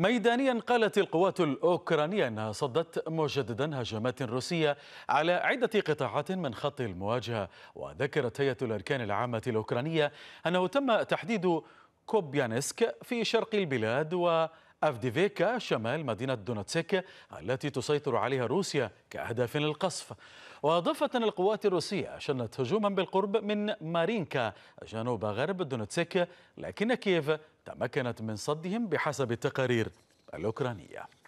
ميدانيا قالت القوات الأوكرانية أنها صدت مجددا هجمات روسية على عدة قطاعات من خط المواجهة وذكرت هيئة الأركان العامة الأوكرانية أنه تم تحديد كوبيانسك في شرق البلاد و أفديفيكا شمال مدينة دونتسك التي تسيطر عليها روسيا كأهداف للقصف وأضافت القوات الروسية شنت هجوما بالقرب من مارينكا جنوب غرب دونتسك لكن كييف تمكنت من صدهم بحسب التقارير الأوكرانية